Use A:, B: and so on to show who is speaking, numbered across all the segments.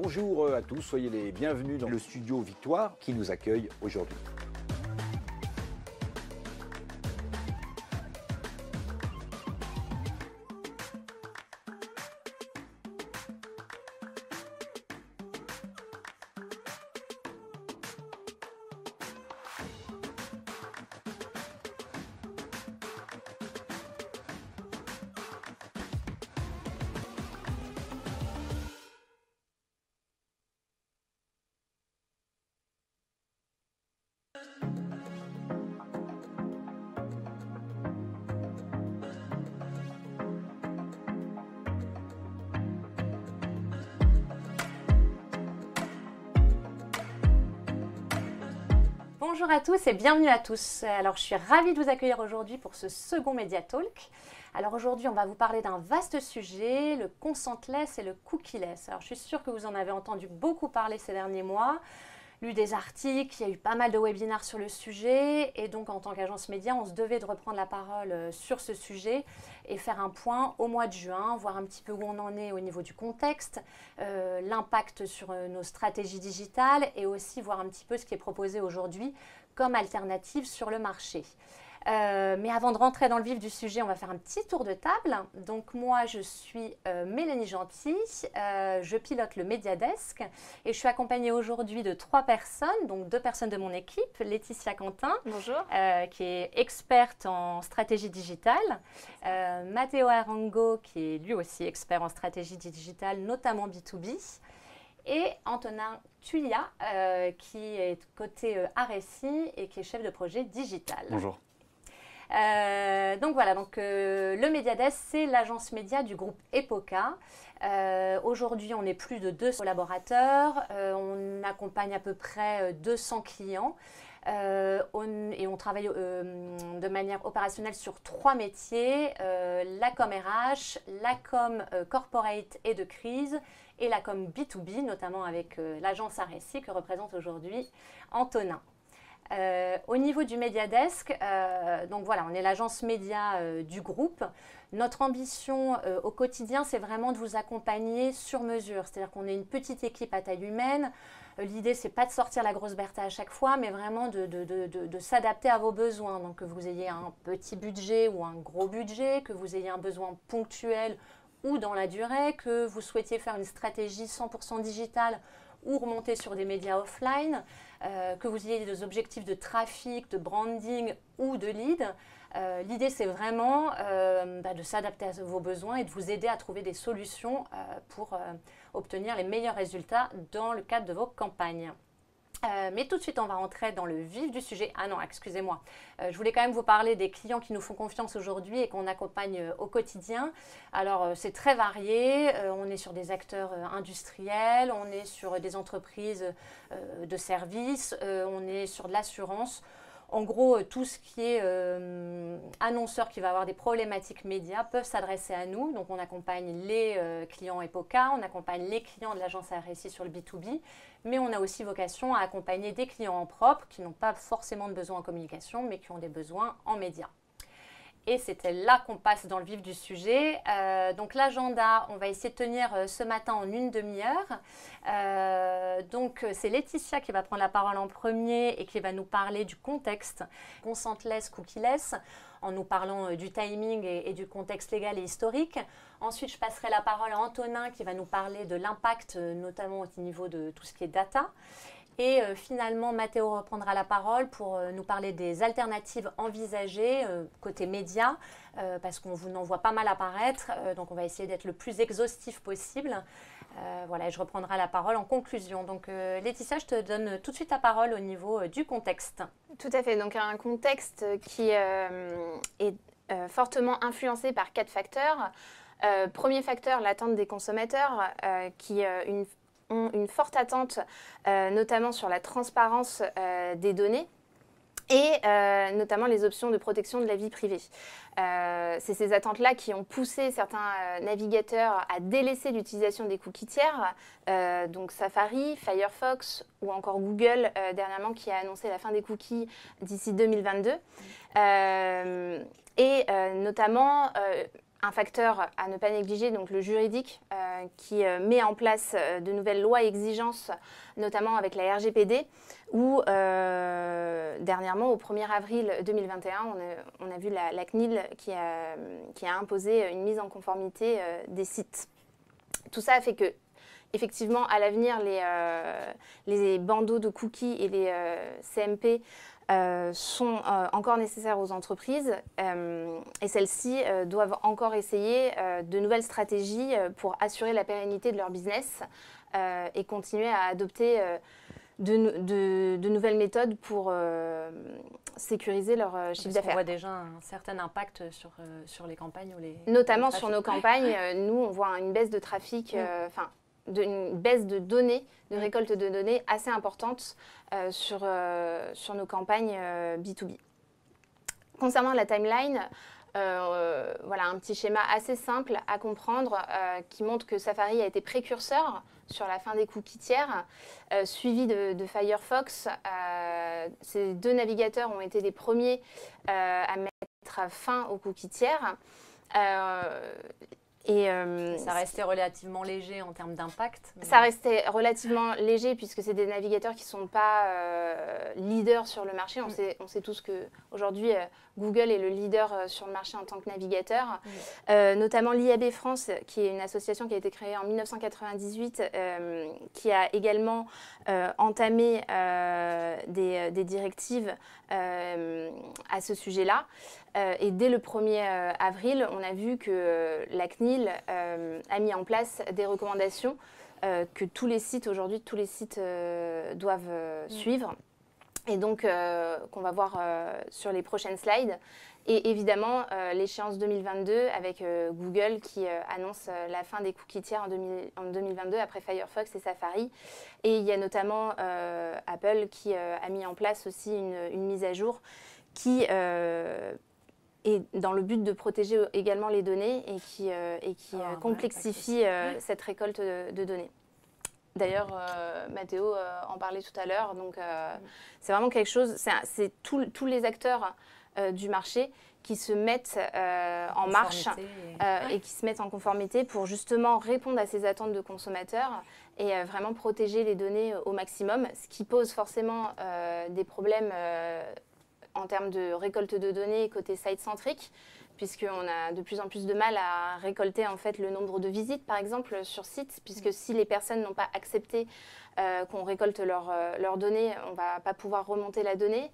A: Bonjour à tous, soyez les bienvenus dans le studio Victoire qui nous accueille aujourd'hui.
B: Bonjour à tous et bienvenue à tous. Alors je suis ravie de vous accueillir aujourd'hui pour ce second Media Talk. Alors aujourd'hui on va vous parler d'un vaste sujet, le consentless et le cookieless. Alors je suis sûre que vous en avez entendu beaucoup parler ces derniers mois lu des articles, il y a eu pas mal de webinaires sur le sujet. Et donc, en tant qu'agence média, on se devait de reprendre la parole euh, sur ce sujet et faire un point au mois de juin, voir un petit peu où on en est au niveau du contexte, euh, l'impact sur euh, nos stratégies digitales et aussi voir un petit peu ce qui est proposé aujourd'hui comme alternative sur le marché. Euh, mais avant de rentrer dans le vif du sujet, on va faire un petit tour de table. Donc moi, je suis euh, Mélanie Gentil, euh, je pilote le desk et je suis accompagnée aujourd'hui de trois personnes, donc deux personnes de mon équipe, Laetitia Quentin, Bonjour. qui est experte en stratégie digitale, Matteo Arango, qui est lui aussi expert en stratégie digitale, notamment B2B, et Antonin Tulia, qui est côté RSI et qui est chef de projet digital. Bonjour. Euh, donc voilà, donc, euh, le Mediades, c'est l'agence média du groupe Epoca. Euh, aujourd'hui, on est plus de 200 collaborateurs, on accompagne à peu près 200 clients. et on travaille de manière opérationnelle sur trois métiers, la com RH, la com corporate et de crise, et la com B2B, notamment avec l'agence RSI que représente aujourd'hui Antonin. Euh, au niveau du Mediadesk, euh, donc voilà, on est l'agence média euh, du groupe. Notre ambition euh, au quotidien, c'est vraiment de vous accompagner sur mesure. C'est-à-dire qu'on est une petite équipe à taille humaine. L'idée, c'est pas de sortir la grosse Bertha à chaque fois, mais vraiment de, s'adapter à vos besoins. Donc que vous ayez un petit budget ou un gros budget, que vous ayez un besoin ponctuel ou dans la durée, que vous souhaitiez faire une stratégie 100% digitale ou remonter sur des médias offline, euh, que vous ayez des objectifs de trafic, de branding ou de lead. Euh, l'idée, c'est vraiment euh, bah, de s'adapter à vos besoins et de vous aider à trouver des solutions pour obtenir les meilleurs résultats dans le cadre de vos campagnes. Euh, mais tout de suite, on va rentrer dans le vif du sujet. Ah non, excusez-moi. Euh, je voulais quand même vous parler des clients qui nous font confiance aujourd'hui et qu'on accompagne euh, au quotidien. Alors, c'est très varié. on est sur des acteurs industriels, on est sur des entreprises de services, on est sur de l'assurance. En gros, tout ce qui est annonceur qui va avoir des problématiques médias peuvent s'adresser à nous. Donc, on accompagne les clients EPOCA, on accompagne les clients de l'agence RSI sur le B2B, mais on a aussi vocation à accompagner des clients en propre qui n'ont pas forcément de besoins en communication, mais qui ont des besoins en médias. Et c'était là qu'on passe dans le vif du sujet. Euh, donc l'agenda, on va essayer de tenir euh, ce matin en une demi-heure. Euh, donc c'est Laetitia qui va prendre la parole en premier et qui va nous parler du contexte consentless, cookie-less, en nous parlant du timing et, du contexte légal et historique. Ensuite, je passerai la parole à Antonin qui va nous parler de l'impact, notamment au niveau de tout ce qui est data. Et euh, finalement, Mathéo reprendra la parole pour euh, nous parler des alternatives envisagées euh, côté médias, parce qu'on vous en voit pas mal apparaître, donc on va essayer d'être le plus exhaustif possible. voilà, je reprendrai la parole en conclusion. Donc, Laetitia, je te donne tout de suite la parole au niveau du contexte.
C: Tout à fait. Donc, un contexte qui est fortement influencé par quatre facteurs. premier facteur, l'attente des consommateurs, qui une ont une forte attente, euh, notamment sur la transparence euh, des données et euh, notamment les options de protection de la vie privée. c'est ces attentes-là qui ont poussé certains navigateurs à délaisser l'utilisation des cookies tiers, donc Safari, Firefox ou encore Google dernièrement qui a annoncé la fin des cookies d'ici 2022. et notamment un facteur à ne pas négliger, donc le juridique, euh, qui euh, met en place euh, de nouvelles lois et exigences, notamment avec la RGPD, où dernièrement, au 1er avril 2021, on a, vu la, CNIL qui a, imposé une mise en conformité des sites. Tout ça a fait que effectivement, à l'avenir, les, bandeaux de cookies et les CMP euh, sont euh, encore nécessaires aux entreprises euh, et celles-ci doivent encore essayer de nouvelles stratégies pour assurer la pérennité de leur business et continuer à adopter de, nouvelles méthodes pour sécuriser leur chiffre d'affaires. On voit déjà un
B: certain impact sur, sur les campagnes. Ou les, Notamment sur nos campagnes.
C: nous, on voit une baisse de trafic. Enfin, d'une baisse de données, de mm. récolte de données assez importante euh, sur, euh, sur nos campagnes B2B. Euh, Concernant la timeline, voilà un petit schéma assez simple à comprendre qui montre que Safari a été précurseur sur la fin des cookies tiers, suivi de, Firefox. ces deux navigateurs ont été les premiers à mettre fin aux
B: cookies tiers. Et, euh, ça restait relativement léger en termes d'impact. Ça
C: restait relativement léger puisque c'est des navigateurs qui ne sont pas euh, leaders sur le marché. On, mm. sait, on sait, tous qu'aujourd'hui, euh, Google est le leader sur le marché en tant que navigateur. Mm. notamment l'IAB France, qui est une association qui a été créée en 1998, qui a également entamé des, directives à ce sujet-là. et dès le 1er avril, on a vu que la euh, a mis en place des recommandations euh, que tous les sites, aujourd'hui, tous les sites euh, doivent mm. suivre et donc qu'on va voir sur les prochaines slides. Et évidemment, l'échéance 2022 avec Google qui annonce la fin des cookies tiers en, en, 2022 après Firefox et Safari. Et il y a notamment Apple qui a mis en place aussi une, une mise à jour qui et dans le but de protéger également les données et qui, euh, et qui ah, euh, complexifie euh, cette récolte de, données. D'ailleurs, Matteo Mathéo en parlait tout à l'heure, donc mm. c'est vraiment quelque chose, c'est tous les acteurs du marché qui se mettent en marche et... qui se mettent en conformité pour justement répondre à ces attentes de consommateurs et vraiment protéger les données au maximum, ce qui pose forcément des problèmes en termes de récolte de données côté site-centrique, puisqu'on a de plus en plus de mal à récolter en fait le nombre de visites, par exemple, sur site, puisque si les personnes n'ont pas accepté euh, qu'on récolte euh, leurs données, on ne va pas pouvoir remonter la donnée.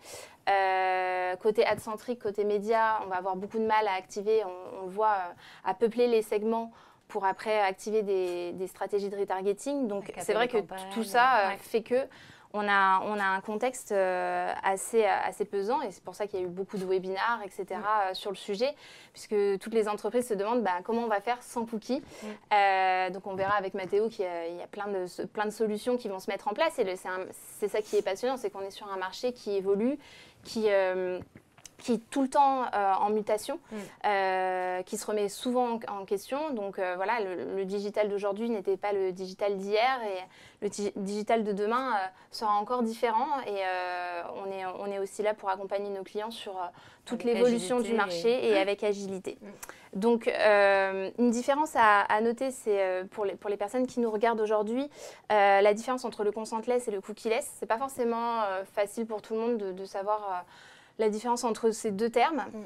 C: Euh, côté ad-centrique, côté média, on va avoir beaucoup de mal à activer, on, le voit, à peupler les segments pour après activer des, stratégies de retargeting. Donc c'est vrai que tout ça fait que on a, on a un contexte euh, assez, assez pesant et c'est pour ça qu'il y a eu beaucoup de webinars, etc. Mm. Euh, sur le sujet, puisque toutes les entreprises se demandent bah, comment on va faire sans cookies. Mm. Euh, donc on verra avec Mathéo qu'il y, a, plein, de, plein de solutions qui vont se mettre en place et c'est ça qui est passionnant, c'est qu'on est sur un marché qui évolue, qui qui est tout le temps euh, en mutation, mm. euh, qui se remet souvent en, question. Donc euh, voilà, le, digital d'aujourd'hui n'était pas le digital d'hier et le digital de demain sera encore différent. Et on, est, on est aussi là pour accompagner nos clients sur toute l'évolution du marché et, mm. avec agilité. Mm. Donc une différence à, noter, c'est pour, les, pour les personnes qui nous regardent aujourd'hui, la différence entre le consentless et le cookie-less. Ce n'est pas forcément facile pour tout le monde de, de savoir la différence entre ces deux termes. Mm.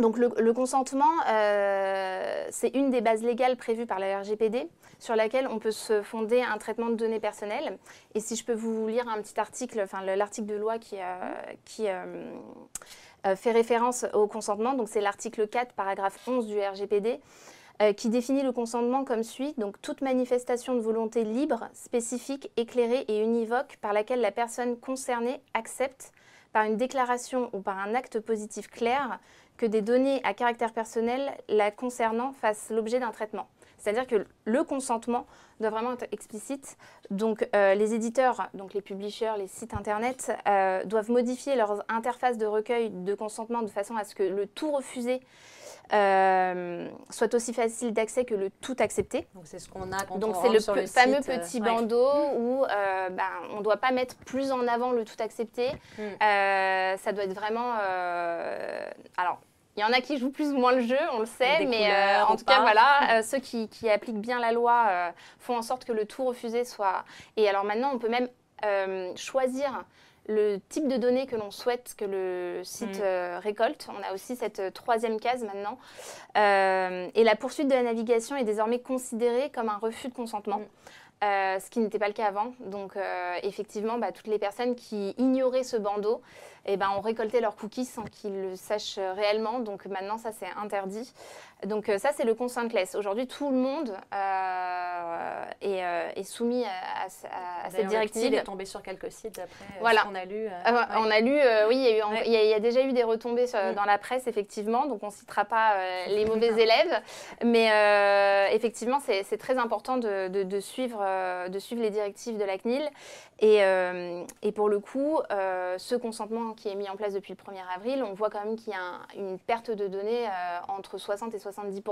C: Donc le, consentement, euh, c'est une des bases légales prévues par la RGPD sur laquelle on peut se fonder un traitement de données personnelles. Et si je peux vous lire un petit article, enfin l'article de loi qui, euh, euh, fait référence au consentement, donc c'est l'article 4, paragraphe 11 du RGPD qui définit le consentement comme suit donc toute manifestation de volonté libre, spécifique, éclairée et univoque par laquelle la personne concernée accepte, par une déclaration ou par un acte positif clair que des données à caractère personnel la concernant fassent l'objet d'un traitement. C'est-à-dire que le consentement doit vraiment être explicite. Donc euh, les éditeurs, donc les publishers, les sites internet euh, doivent modifier leurs interfaces de recueil de consentement de façon à ce que le tout refusé euh, soit aussi facile d'accès que le tout accepté. Donc c'est ce qu'on a quand Donc c'est le, le fameux euh, petit bandeau où euh, ben, on ne doit pas mettre plus en avant le tout accepté. Mm. ça doit être vraiment... alors, il y en a qui jouent plus ou moins le jeu, on le sait, mais en tout cas, voilà, ceux qui, appliquent bien la loi font en sorte que le tout refusé soit. Et alors maintenant, on peut même choisir le type de données que l'on souhaite que le site mm. euh, récolte. On a aussi cette euh, troisième case maintenant. Euh, et la poursuite de la navigation est désormais considérée comme un refus de consentement. Mm. ce qui n'était pas le cas avant. Donc, effectivement, bah, toutes les personnes qui ignoraient ce bandeau eh ben, ont récolté leurs cookies sans qu'ils le sachent réellement. Donc maintenant, ça, c'est interdit. Donc euh, ça, c'est le consentless. Aujourd'hui, tout le monde euh, euh, est, soumis à, cette directive. est tombé sur quelques sites après voilà. on a lu. On a lu, oui, il y, a, déjà eu des retombées mm. dans la presse, effectivement. Donc on ne citera pas les mauvais élèves. Mais effectivement, c'est très important de, suivre, de suivre les directives de la CNIL. et pour le coup, ce consentement qui est mis en place depuis le 1er avril, on voit quand même qu'il y a une perte de données euh, entre 60 et 70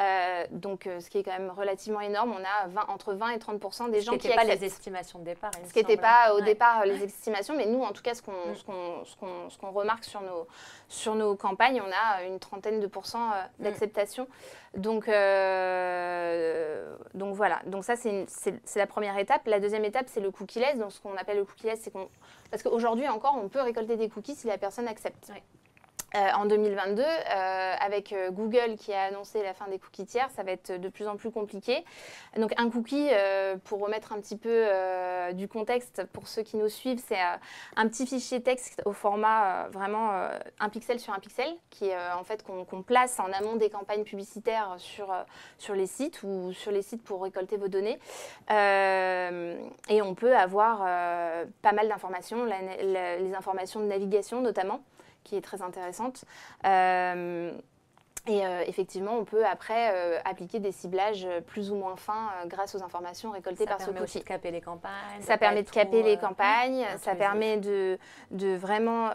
C: euh, donc euh, ce qui est quand même relativement énorme. On a 20, entre 20 et 30 des gens qui n'étaient pas les estimations de départ. ce qui n'était pas au départ les estimations, mais nous en tout cas ce qu'on mm. qu ce qu'on remarque sur nos sur nos campagnes, on a une trentaine de pourcents euh, mm. d'acceptation. Donc, euh, donc voilà, donc ça c'est la première étape. La deuxième étape, c'est le cookie-less. Donc ce qu'on appelle le cookie-less, c'est qu'on... Parce qu'aujourd'hui encore, on peut récolter des cookies si la personne accepte. Euh, en 2022, euh, avec euh, Google qui a annoncé la fin des cookies tiers, ça va être de plus en plus compliqué. Donc un cookie, pour remettre un petit peu du contexte pour ceux qui nous suivent, c'est un petit fichier texte au format vraiment un pixel sur un pixel, qui est en fait qu'on place en amont des campagnes publicitaires sur, sur les sites ou sur les sites pour récolter vos données. et on peut avoir pas mal d'informations, les informations de navigation notamment qui est très intéressante. Euh, et euh, effectivement, on peut après euh, appliquer des ciblages plus ou moins fins grâce aux informations récoltées par ce outil. Ça permet de caper les campagnes. Ça permet de caper les hum, campagnes, ça permet de, de vraiment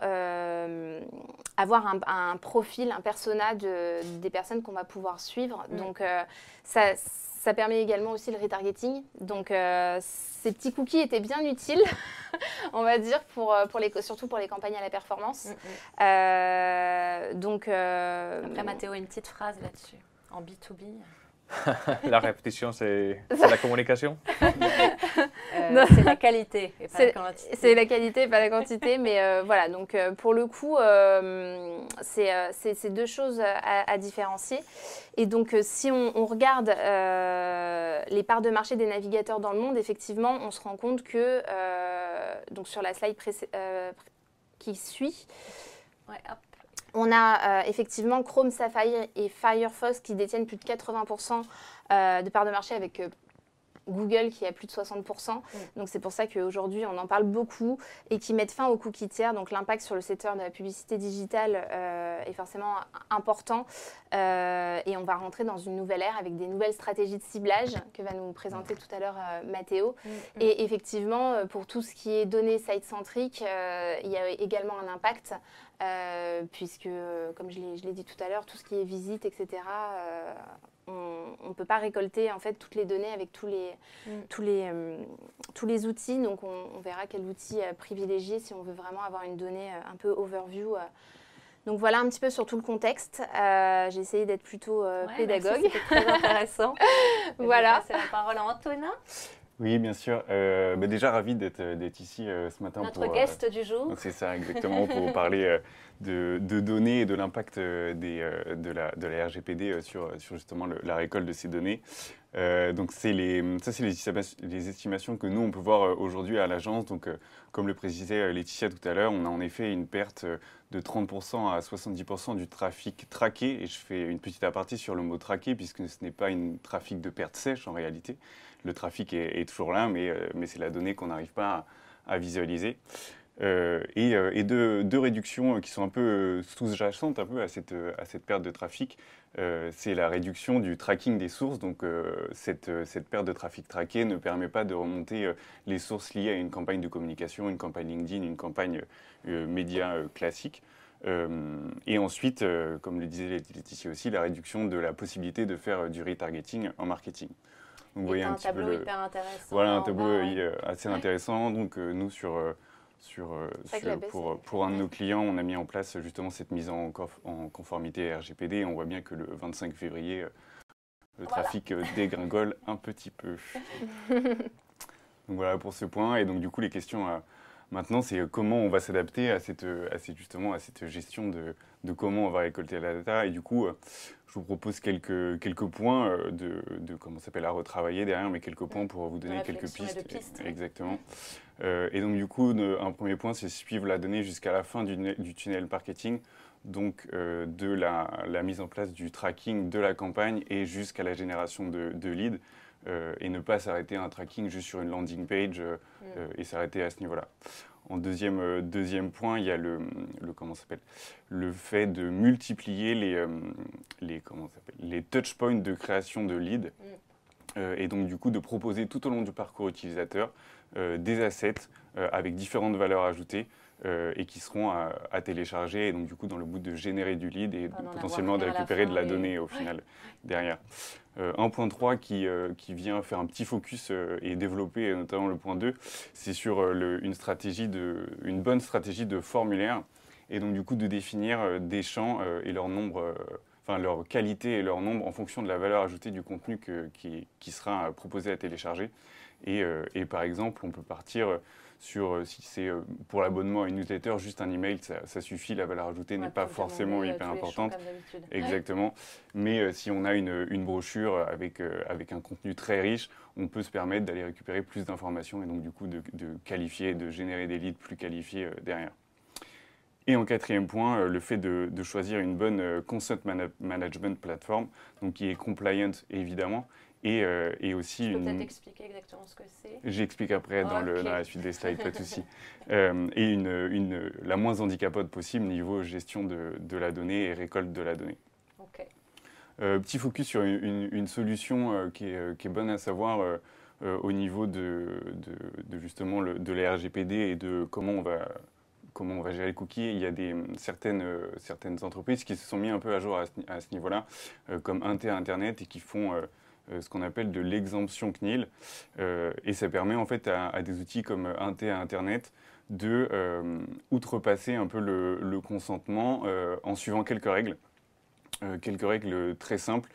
C: avoir un, profil, un persona de, des personnes qu'on va pouvoir suivre. Hum. Donc ça ça permet également aussi le retargeting. Donc euh, ces petits cookies étaient bien utiles, on va dire, pour, euh, pour les, surtout pour les campagnes à la performance. Mm, mm. Euh, donc, Après,
B: Mathéo, une petite phrase là-dessus, en B2B.
D: la répétition, c'est la communication euh,
C: Non, C'est la qualité, et pas la quantité. C'est la qualité, pas la quantité. mais euh, voilà, donc euh, pour le coup, c'est deux choses à, différencier. Et donc, si on, regarde les parts de marché des navigateurs dans le monde, effectivement, on se rend compte que, donc sur la slide qui suit, ouais, on a euh, effectivement Chrome, Safari et Firefox qui détiennent plus de 80% euh, de parts de marché avec euh, Google qui a plus de 60%. Mm. Donc c'est pour ça qu'aujourd'hui on en parle beaucoup et qui mettent fin aux cookies tiers. Donc l'impact sur le secteur de la publicité digitale euh, est forcément important euh, et on va rentrer dans une nouvelle ère avec des nouvelles stratégies de ciblage que va nous présenter tout à l'heure euh, Mathéo. Mm, mm. Et effectivement pour tout ce qui est données site-centriques, il y a également un impact puisque comme je l'ai dit tout à l'heure, tout ce qui est visite, etc on ne peut pas récolter en fait toutes les données avec tous les, mm. euh, tous les, outils. Donc on, verra quel outil euh, privilégier si on veut vraiment avoir une donnée euh, un peu overview. Donc voilà un petit peu sur tout le contexte. J'ai essayé d'être plutôt pédagogue. c'est très intéressant.
B: voilà. C'est la parole à Antonin.
A: Oui, bien sûr. Euh, déjà, ravi d'être euh, ici euh, ce matin. Notre pour, guest du jour. C'est ça, exactement, pour parler de, données et de l'impact de, la, RGPD sur, justement la récolte de ces données. donc, ça, c'est les, estimations que nous, on peut voir aujourd'hui à l'agence. Donc, comme le précisait Laetitia tout à l'heure, on a en effet une perte de 30% à 70% du trafic traqué. Et je fais une petite aparté sur le mot traqué, puisque ce n'est pas une trafic de perte sèche en réalité le trafic est, toujours là, euh, mais, c'est la donnée qu'on n'arrive pas à, visualiser. Euh, euh, et, deux, réductions qui sont un peu sous-jacentes un peu à cette, perte de trafic, c'est la réduction du tracking des sources. Donc cette, perte de trafic traqué ne permet pas de remonter les sources liées à une campagne de communication, une campagne LinkedIn, une campagne média classique. et ensuite, comme le disait Laetitia aussi, la réduction de la possibilité de faire du retargeting en marketing un, tableau hyper
B: intéressant. Voilà,
A: un tableau euh, euh, assez intéressant. Donc, euh, nous, sur, sur, pour, pour, un de nos clients, on a mis en place justement cette mise en, conformité RGPD. On voit bien que le 25 février, le trafic dégringole un petit peu. donc, voilà pour ce point. Et donc, du coup, les questions à Maintenant, c'est euh, comment on va s'adapter à cette, euh, à justement, à cette gestion de, de, comment on va récolter la data. Et du coup, euh, je vous propose quelques, quelques points de, de comment s'appelle à retravailler derrière, mais quelques points pour vous donner quelques pistes. Exactement. et donc, du coup, un premier point, c'est suivre la donnée jusqu'à la fin du, tunnel marketing donc de la, mise en place du tracking de la campagne et jusqu'à la génération de, de leads. Euh, et ne pas s'arrêter à un tracking juste sur une landing page euh, mm. euh, et s'arrêter à ce niveau-là. En deuxième, deuxième point, il y a le, comment s'appelle le fait de multiplier les, les, comment les touch points de création de leads mm. et donc du coup de proposer tout au long du parcours utilisateur des assets avec différentes valeurs ajoutées euh, et qui seront à, télécharger et donc du coup dans le but de générer du lead et ah, potentiellement de récupérer de la donnée au final derrière. Euh, un point qui, euh, qui, vient faire un petit focus et développer notamment le point 2, c'est sur une, stratégie de, une bonne stratégie de formulaire et donc du coup de définir des champs et leur nombre, enfin leur qualité et leur nombre en fonction de la valeur ajoutée du contenu qui, qui, sera proposé à télécharger. Et, et, par exemple, on peut partir sur euh, si c'est euh, pour l'abonnement à une newsletter, juste un email, ça, ça suffit, la valeur ajoutée n'est pas forcément euh, hyper importante. Exactement. Mais si on a une, brochure avec, avec un contenu très riche, on peut se permettre d'aller récupérer plus d'informations et donc du coup de, qualifier, de générer des leads plus qualifiés derrière. Et en quatrième point, le fait de, choisir une bonne consent management platform, donc qui est compliant évidemment, euh, et, aussi. Tu peux peut-être expliquer exactement ce que c'est J'explique après dans, la suite des slides, pas de souci. Euh, et une, la moins handicapante possible niveau gestion de, la donnée et récolte de la donnée. Ok. Euh, petit focus sur une, solution qui est, bonne à savoir au niveau de, justement le, de la RGPD et de comment on va comment on va gérer le cookies. Il y a des, certaines, certaines entreprises qui se sont mis un peu à jour à ce, niveau-là, comme Inter Internet, et qui font, euh, ce qu'on appelle de l'exemption CNIL. Euh, et ça permet en fait à, des outils comme Inté à Internet de euh, outrepasser un peu le, consentement en suivant quelques règles, quelques règles très simples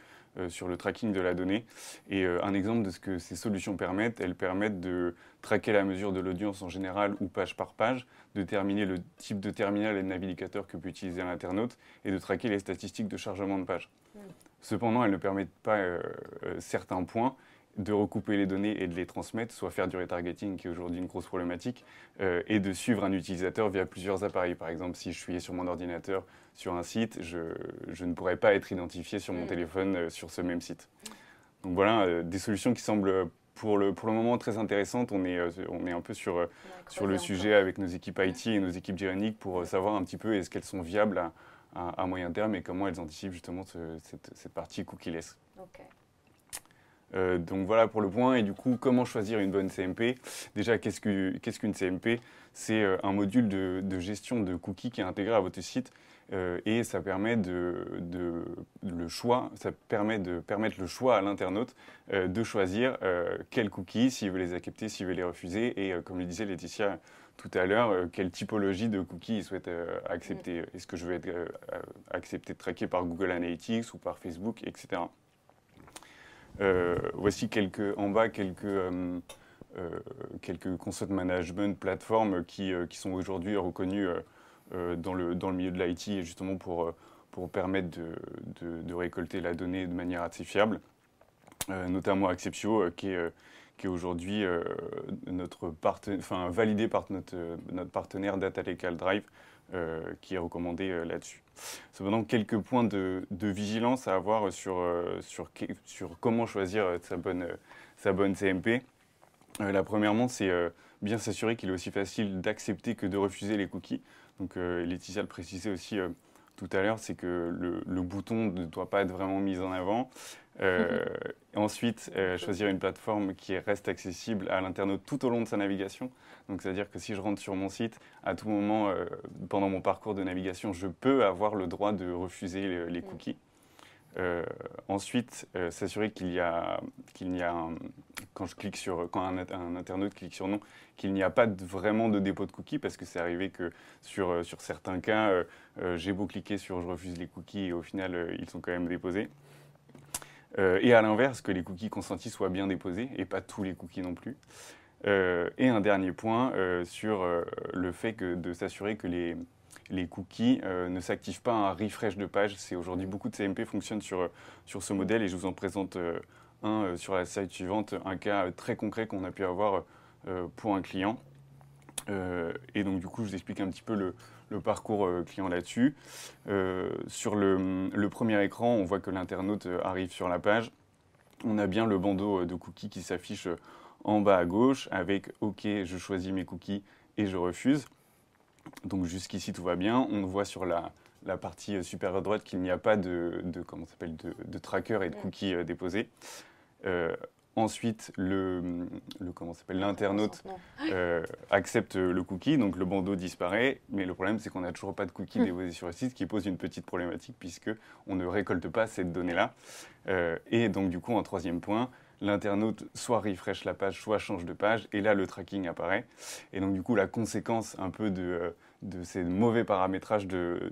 A: sur le tracking de la donnée. Et un exemple de ce que ces solutions permettent, elles permettent de traquer la mesure de l'audience en général ou page par page, de terminer le type de terminal et de navigateur que peut utiliser l'internaute et de traquer les statistiques de chargement de page. Cependant, elles ne permettent pas euh, euh, certains points de recouper les données et de les transmettre, soit faire du retargeting, qui est aujourd'hui une grosse problématique, euh, et de suivre un utilisateur via plusieurs appareils. Par exemple, si je suis sur mon ordinateur sur un site, je, ne pourrais pas être identifié sur mon mm. téléphone sur ce même site. Donc voilà, des solutions qui semblent pour le, pour le moment très intéressantes. On est, on est un peu sur, sur le sujet avec nos équipes mm. IT et nos équipes juridiques pour mm. savoir un petit peu est-ce qu'elles sont viables à, moyen terme et comment elles anticipent justement cette, partie cookie-less. Euh, donc voilà pour le point. Et du coup, comment choisir une bonne CMP Déjà, qu'est-ce qu'une CMP C'est euh, un module de, gestion de cookies qui est intégré à votre site euh, et ça permet de, de, le choix, ça permet de permettre le choix à l'internaute de choisir quels cookies, s'il veut les accepter, s'il veut les refuser. Et comme le disait Laetitia tout à l'heure, euh, quelle typologie de cookies ils souhaitent euh, accepter. Mm. Est-ce que je veux être euh, accepté, traqué par Google Analytics ou par Facebook, etc. voici quelques, en bas quelques, quelques concept management plateformes qui, qui sont aujourd'hui reconnues dans, le, dans le milieu de l'IT justement pour, pour permettre de, de, récolter la donnée de manière assez fiable. notamment Acceptio, qui est qui est aujourd'hui euh, notre enfin, validé par notre, euh, notre partenaire Data Drive, euh, qui est recommandé là-dessus. Cependant, quelques points de, de vigilance à avoir sur, sur, sur comment choisir sa bonne, sa bonne CMP. la premièrement, c'est bien s'assurer qu'il est aussi facile d'accepter que de refuser les cookies. Donc Laetitia le précisait aussi tout à l'heure, c'est que le, bouton ne doit pas être vraiment mis en avant. Euh, ensuite, euh, choisir une plateforme qui reste accessible à l'internaute tout au long de sa navigation. Donc, c'est-à-dire que si je rentre sur mon site, à tout moment, euh, pendant mon parcours de navigation, je peux avoir le droit de refuser les mm. cookies. Euh, ensuite, euh, s'assurer qu'il y a, qu'il n'y a quand je clique sur, quand un, internaute clique sur non, qu'il n'y a pas vraiment de dépôt de cookies parce que c'est arrivé que sur, euh, sur certains cas, j'ai beau cliquer sur je refuse les cookies et au final, ils sont quand même déposés. et à l'inverse, que les cookies consentis soient bien déposés, et pas tous les cookies non plus. et un dernier point sur le fait que, de s'assurer que les, les cookies euh, ne s'activent pas à un refresh de page. C'est aujourd'hui beaucoup de CMP fonctionnent euh, sur, ce modèle et je vous en présente euh, un sur la slide suivante, un cas très concret qu'on a pu avoir pour un client. et donc du coup, je vous explique un petit peu le, parcours client là-dessus. sur le, le, premier écran, on voit que l'internaute arrive sur la page. On a bien le bandeau de cookies qui s'affiche en bas à gauche avec OK, je choisis mes cookies et je refuse. Donc jusqu'ici, tout va bien. On voit sur la, partie euh, supérieure droite qu'il n'y a pas de, comment s'appelle, de, tracker et de cookies euh, déposés. Euh, ensuite, le, comment s'appelle, l'internaute accepte le cookie, donc le bandeau disparaît. Mais le problème, c'est qu'on n'a toujours pas de cookies hmm. déposé sur le site, ce qui pose une petite problématique puisque on ne récolte pas cette donnée-là. et donc du coup, en troisième point, l'internaute soit refresh la page, soit change de page, et là le tracking apparaît. Et donc du coup la conséquence un peu de, euh, ces mauvais paramétrages de,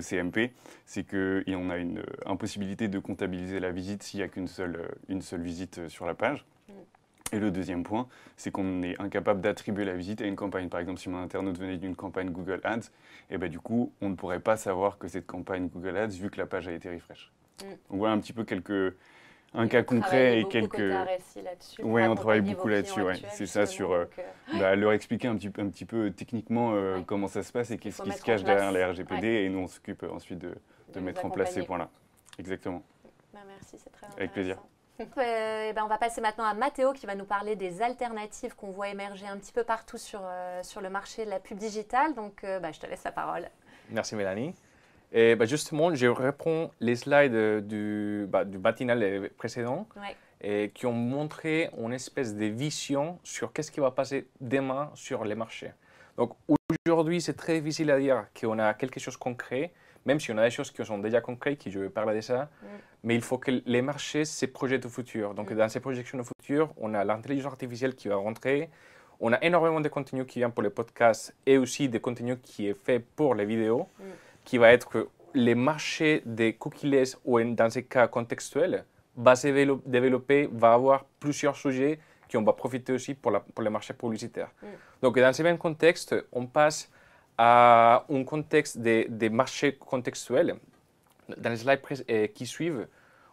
A: CMP, c'est qu'on a une euh, impossibilité de comptabiliser la visite s'il n'y a qu'une seule, euh, visite sur la page. Mm. Et le deuxième point, c'est qu'on est incapable d'attribuer la visite à une campagne. Par exemple, si mon internaute venait d'une campagne Google Ads, et eh ben du coup, on ne pourrait pas savoir que cette campagne Google Ads, vu que la page a été refresh. Mm. Donc voilà un petit peu quelques, un cas concret et quelques. Oui, on travaille beaucoup là-dessus. C'est ça sur euh, euh, bah, leur expliquer un petit, un petit peu techniquement euh, comment ça se passe et qu'est-ce qui se cache derrière les RGPD et nous on s'occupe ensuite de, mettre en place ces points-là. Exactement.
B: Bah, merci, c'est très Avec plaisir. et eh ben on va passer maintenant à Mathéo qui va nous parler des alternatives qu'on voit émerger un petit peu partout sur, sur le marché de la pub digitale. Donc bah, je te laisse la parole.
D: Merci Mélanie. Bah, justement, je reprends les slides euh, du, bah, du matinal euh, précédent et qui ont montré une espèce de vision sur qu'est-ce qui va passer demain sur les marchés. Donc aujourd'hui, c'est très difficile à dire qu'on a quelque chose de concret, même si on a des choses qui sont déjà concrètes, qui je vais parler de ça, mm. mais il faut que les marchés se projettent au futur. Donc mm. dans ces projections au futur, on a l'intelligence artificielle qui va rentrer, on a énormément de contenu qui vient pour les podcasts et aussi des contenus qui est fait pour les vidéos. Mm qui va être que les marchés des cookies ou dans ces cas contextuels va se développer, va avoir plusieurs sujets qui on va profiter aussi pour, les marchés publicitaires. Mm. Donc dans ce même contexte, on passe à un contexte des, marchés contextuels. Dans les slides euh, qui suivent,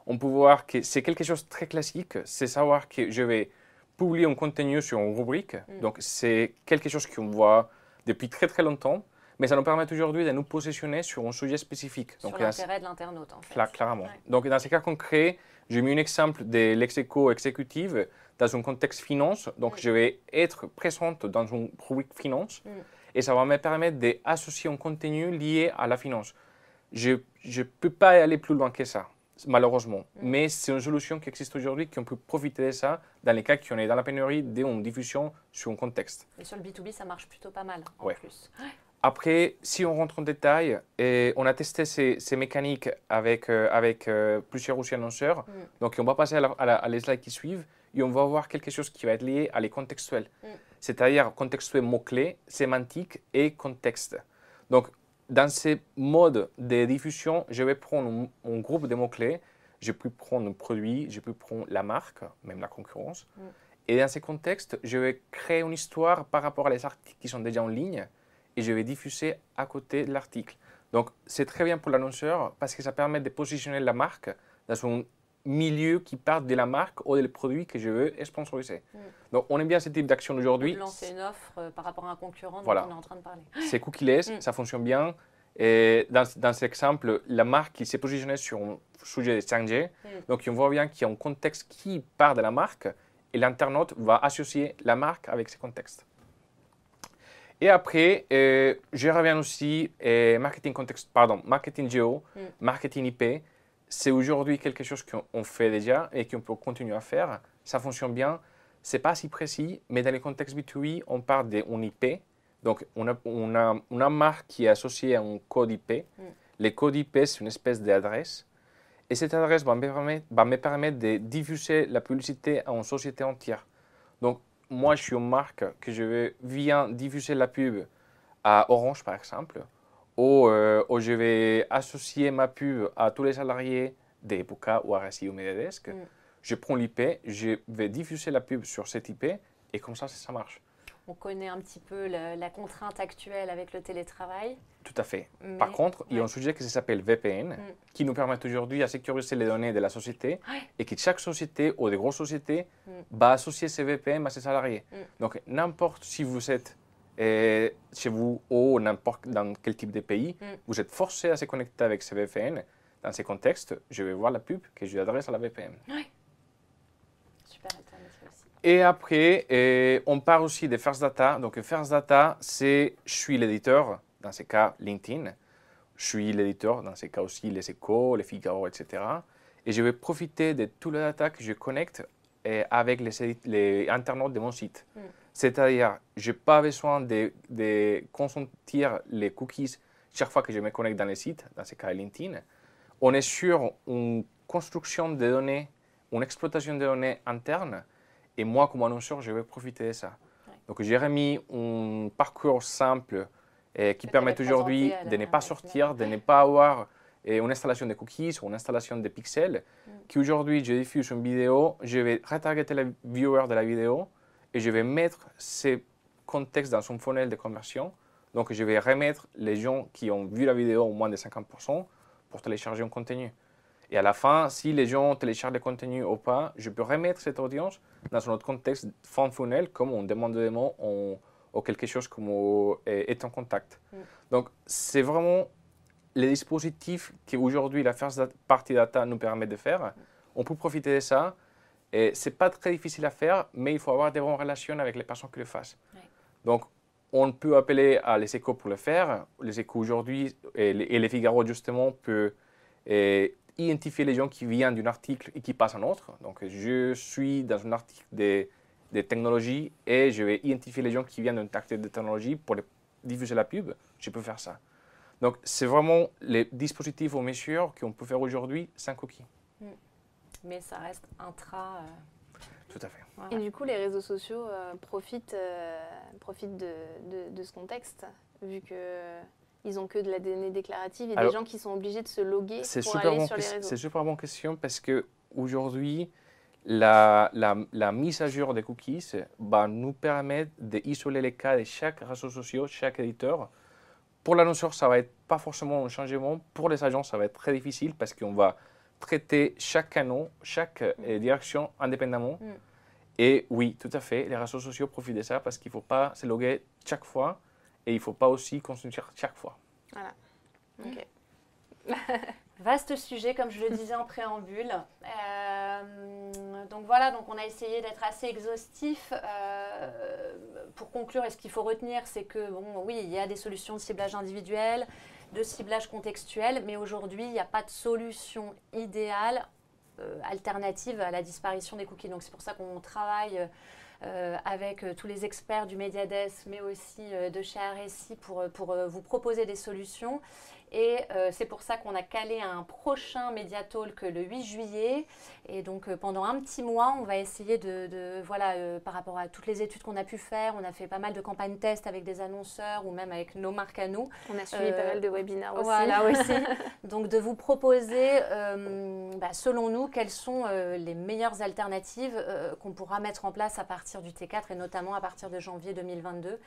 D: on peut voir que c'est quelque chose de très classique, c'est savoir que je vais publier un contenu sur une rubrique. Mm. Donc c'est quelque chose qu'on voit depuis très très longtemps mais ça nous permet aujourd'hui de nous positionner sur un sujet spécifique. Sur l'intérêt
B: de l'internaute, en
D: fait. clairement. Donc, dans ces cas concrets, j'ai mis un exemple de l'exéco exécutive dans un contexte finance. Donc, mm. je vais être présente dans une rubrique finance mm. et ça va me permettre d'associer un contenu lié à la finance. Je ne peux pas aller plus loin que ça, malheureusement. Mm. Mais c'est une solution qui existe aujourd'hui, ont peut profiter de ça dans les cas qui on est dans la pénurie d'une diffusion sur un contexte.
B: Et sur le B2B, ça marche plutôt pas mal en plus.
D: Après, si on rentre en détail, et on a testé ces, mécaniques avec, euh, euh, plusieurs outils annonceurs. Mm. Donc, on va passer à, les slides qui suivent et on va voir quelque chose qui va être lié à les contextuels. Mm. C'est-à-dire contextuel mots-clés, sémantique et contexte. Donc, dans ces modes de diffusion, je vais prendre un, groupe de mots-clés. Je peux prendre un produit, je peux prendre la marque, même la concurrence. Mm. Et dans ces contextes, je vais créer une histoire par rapport à les articles qui sont déjà en ligne et je vais diffuser à côté de l'article. Donc c'est très bien pour l'annonceur parce que ça permet de positionner la marque dans son milieu qui part de la marque ou des produits que je veux sponsoriser. Mm. Donc on aime bien ce type d'action aujourd'hui. Lancer
B: une offre euh, par rapport à un concurrent dont on est en train de parler. C'est cookie-less, mm.
D: ça fonctionne bien. Et dans, cet exemple, la marque s'est positionnée sur un sujet de 5 mm. donc on voit bien qu'il y a un contexte qui part de la marque et l'internaute va associer la marque avec ce contexte. Et après, euh, je reviens aussi, euh, marketing contexte, pardon, marketing geo, mm. marketing IP, c'est aujourd'hui quelque chose qu'on fait déjà et qu'on peut continuer à faire. Ça fonctionne bien. C'est pas si précis, mais dans les contextes B2B, on parle d'un IP. Donc, on a, une marque qui est associée à un code IP. Mm. Le code IP, c'est une espèce d'adresse. Et cette adresse va me, permettre, va me permettre de diffuser la publicité à une société entière. Donc, moi, je suis une marque que je vais, viens diffuser la pub à Orange, par exemple, euh, ou, je vais associer ma pub à tous les salariés d'Epoca ou à ou Mediadesk. Mm. Je prends l'IP, je vais diffuser la pub sur cette IP, et comme ça, ça marche.
B: On connaît un petit peu la, contrainte actuelle avec le télétravail.
D: Tout à fait. Par contre, il y a un sujet qui s'appelle VPN, mm. qui nous permet aujourd'hui à sécuriser les données de la société et que chaque société ou des grosses sociétés mm. va associer ses VPN à ses salariés. Mm. Donc, n'importe si vous êtes eh, chez vous ou n'importe dans quel type de pays, vous êtes forcé à se connecter avec ces VPN. Dans ces contextes, je vais voir la pub que je adresse à la VPN. Et après, euh, on part aussi de First Data. Donc, First Data, c'est je suis l'éditeur, dans ces cas LinkedIn. Je suis l'éditeur, dans ces cas aussi les échos, les Figaro, etc. Et je vais profiter de tout le data que je connecte euh, avec les, les internautes de mon site. Mm. C'est-à-dire, je n'ai pas besoin de, de, consentir les cookies chaque fois que je me connecte dans les sites, dans ce cas LinkedIn. On est sur une construction de données, une exploitation de données interne et moi, comme annonceur, je vais profiter de ça. Donc, j'ai remis un parcours simple qui permet aujourd'hui de ne pas sortir, de ne pas avoir eh, une installation de cookies ou une installation de pixels, mm. qui aujourd'hui je diffuse une vidéo, je vais retargeter les viewer de la vidéo et je vais mettre ces contextes dans son funnel de conversion. Donc je vais remettre les gens qui ont vu la vidéo au moins de 50% pour télécharger un contenu. Et à la fin, si les gens téléchargent le contenu ou pas, je peux remettre cette audience dans un autre contexte fan funnel, comme on demande des mots ou quelque chose comme être est en contact. Mm. Donc, c'est vraiment les dispositifs qu'aujourd'hui la first party data nous permet de faire. On peut profiter de ça. Et ce n'est pas très difficile à faire, mais il faut avoir des bonnes relations avec les personnes qui le font. Donc, on peut appeler à les échos pour le faire. Les échos aujourd'hui et, les Figaro, justement, peut identifier les gens qui viennent d'un article et qui passent à un autre. Donc, je suis dans un article de, technologie et je vais identifier les gens qui viennent d'un article de technologie pour les diffuser la pub. Je peux faire ça. Donc, c'est vraiment les dispositifs aux mesures qu'on peut faire aujourd'hui sans cookies.
B: Hmm. Mais ça reste intra. Euh,
D: Tout à fait. Et
B: du coup, les réseaux
C: sociaux euh, profitent, euh, de, de, ce contexte, vu que ils n'ont que de la donnée déclarative et des gens qui sont obligés de se loguer pour aller sur les réseaux C'est super
D: bonne question parce que aujourd'hui, la, la, mise à jour des cookies va nous permettre d'isoler les cas de chaque réseau social, chaque éditeur. Pour l'annonceur, ça va être pas forcément un changement. Pour les agents, ça va être très difficile parce qu'on va traiter chaque canon, chaque euh, mm. direction indépendamment. Mm. Et oui, tout à fait, les réseaux sociaux profitent de ça parce qu'il ne faut pas se loguer chaque fois et il ne faut pas aussi consulter chaque fois. Voilà. Mm. Ok.
B: Vaste sujet, comme je le disais en préambule. Euh, donc voilà, donc on a essayé d'être assez exhaustif. Euh, pour conclure, et ce qu'il faut retenir, c'est que bon, oui, il y a des solutions de ciblage individuel, de ciblage contextuel, mais aujourd'hui, il n'y a pas de solution idéale euh, alternative à la disparition des cookies. Donc c'est pour ça qu'on travaille euh, avec euh, tous les experts du Mediades, mais aussi euh, de chez RSI pour vous proposer des solutions. Et euh, c'est pour ça qu'on a calé un prochain Media Talk euh, le 8 juillet. Et donc euh, pendant un petit mois, on va essayer de, voilà, par rapport à toutes les études qu'on a pu faire, on a fait pas mal de campagnes test avec des annonceurs ou même avec nos marques à nous. On a suivi pas mal de webinaires aussi. Voilà, aussi. donc de vous proposer, bah, selon nous, quelles sont les meilleures alternatives qu'on pourra mettre en place à partir du T4 et notamment à partir de janvier 2022.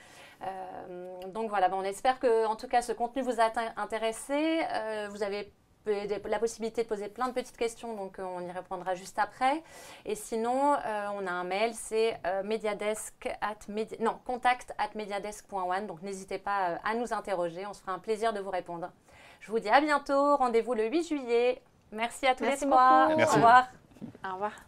B: Euh, donc voilà, ben, on espère que en tout cas ce contenu vous a intéressé. Euh, vous avez la possibilité de poser plein de petites questions, donc euh, on y répondra juste après. Et sinon, on a un mail, c'est euh, non, contact at Donc n'hésitez pas à nous interroger, on se fera un plaisir de vous répondre. Je vous dis à bientôt, rendez-vous le 8 juillet. Merci à tous les trois. Au revoir. Au revoir.